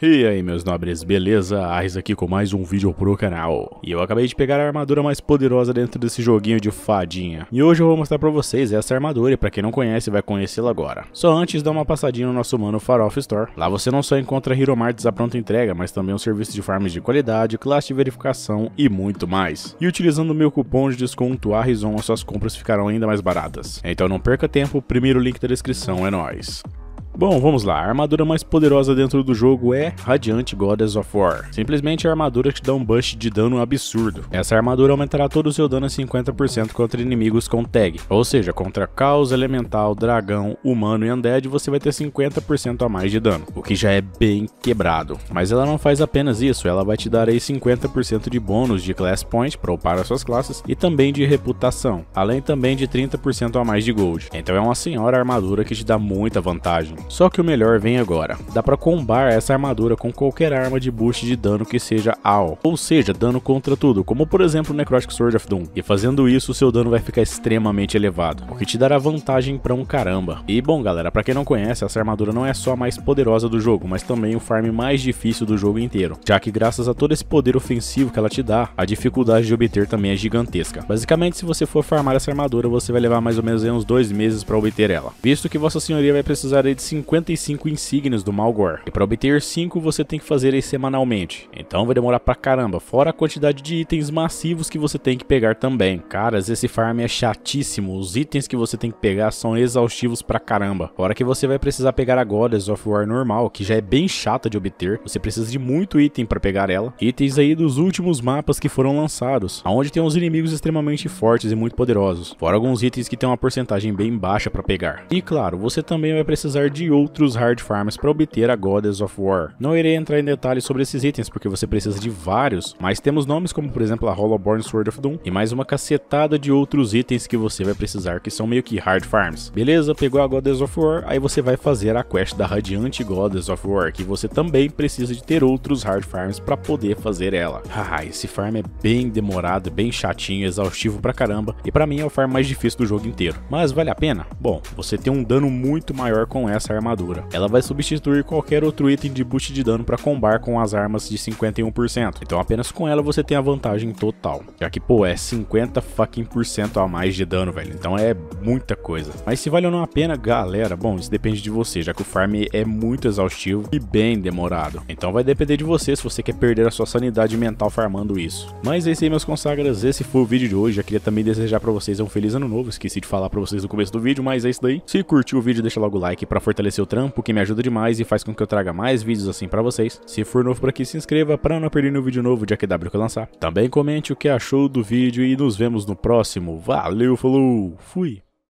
E aí meus nobres, beleza? Ars aqui com mais um vídeo pro canal. E eu acabei de pegar a armadura mais poderosa dentro desse joguinho de fadinha. E hoje eu vou mostrar pra vocês essa armadura e pra quem não conhece vai conhecê-la agora. Só antes dá uma passadinha no nosso mano Farof Store. Lá você não só encontra Hero Marts à pronta entrega, mas também um serviço de farms de qualidade, classe de verificação e muito mais. E utilizando o meu cupom de desconto Arizon, as suas compras ficarão ainda mais baratas. Então não perca tempo, primeiro link da descrição, é nóis. Bom, vamos lá. A armadura mais poderosa dentro do jogo é Radiant Goddess of War. Simplesmente é a armadura que dá um burst de dano absurdo. Essa armadura aumentará todo o seu dano a 50% contra inimigos com tag. Ou seja, contra caos, elemental, dragão, humano e undead, você vai ter 50% a mais de dano. O que já é bem quebrado. Mas ela não faz apenas isso. Ela vai te dar aí 50% de bônus de class point para upar as suas classes e também de reputação. Além também de 30% a mais de gold. Então é uma senhora armadura que te dá muita vantagem. Só que o melhor vem agora. Dá para combar essa armadura com qualquer arma de boost de dano que seja AO, ou seja, dano contra tudo, como por exemplo o Necrotic Sword of Doom. E fazendo isso, o seu dano vai ficar extremamente elevado, o que te dará vantagem pra um caramba. E bom galera, para quem não conhece, essa armadura não é só a mais poderosa do jogo, mas também o farm mais difícil do jogo inteiro, já que graças a todo esse poder ofensivo que ela te dá, a dificuldade de obter também é gigantesca. Basicamente, se você for farmar essa armadura, você vai levar mais ou menos uns dois meses para obter ela, visto que vossa senhoria vai precisar de 55 insígnias do Malgor. E para obter 5 você tem que fazer isso semanalmente. Então vai demorar pra caramba, fora a quantidade de itens massivos que você tem que pegar também. Caras, esse farm é chatíssimo, os itens que você tem que pegar são exaustivos pra caramba. Fora que você vai precisar pegar a Goddess of War normal, que já é bem chata de obter, você precisa de muito item para pegar ela. Itens aí dos últimos mapas que foram lançados, aonde tem uns inimigos extremamente fortes e muito poderosos. Fora alguns itens que tem uma porcentagem bem baixa para pegar. E claro, você também vai precisar de de outros hard farms para obter a Goddess of War. Não irei entrar em detalhes sobre esses itens porque você precisa de vários, mas temos nomes como por exemplo a Hollowborn Sword of Doom e mais uma cacetada de outros itens que você vai precisar que são meio que hard farms. Beleza, pegou a Goddess of War, aí você vai fazer a quest da Radiante Goddess of War, que você também precisa de ter outros hard farms para poder fazer ela. Haha, esse farm é bem demorado, bem chatinho, exaustivo pra caramba, e para mim é o farm mais difícil do jogo inteiro. Mas vale a pena? Bom, você tem um dano muito maior com essa essa armadura. Ela vai substituir qualquer outro item de boost de dano para combar com as armas de 51%, então apenas com ela você tem a vantagem total, já que pô, é 50 fucking por cento a mais de dano, velho, então é muita coisa. Mas se vale ou não a pena, galera, bom, isso depende de você, já que o farm é muito exaustivo e bem demorado, então vai depender de você se você quer perder a sua sanidade mental farmando isso. Mas é isso aí, meus consagras, esse foi o vídeo de hoje, já queria também desejar para vocês um feliz ano novo, esqueci de falar para vocês no começo do vídeo, mas é isso daí. Se curtiu o vídeo, deixa logo o like para fortalecer fortalecer o trampo, que me ajuda demais e faz com que eu traga mais vídeos assim para vocês. Se for novo por aqui, se inscreva para não perder nenhum vídeo novo de AQW que eu lançar. Também comente o que achou do vídeo e nos vemos no próximo. Valeu, falou, fui!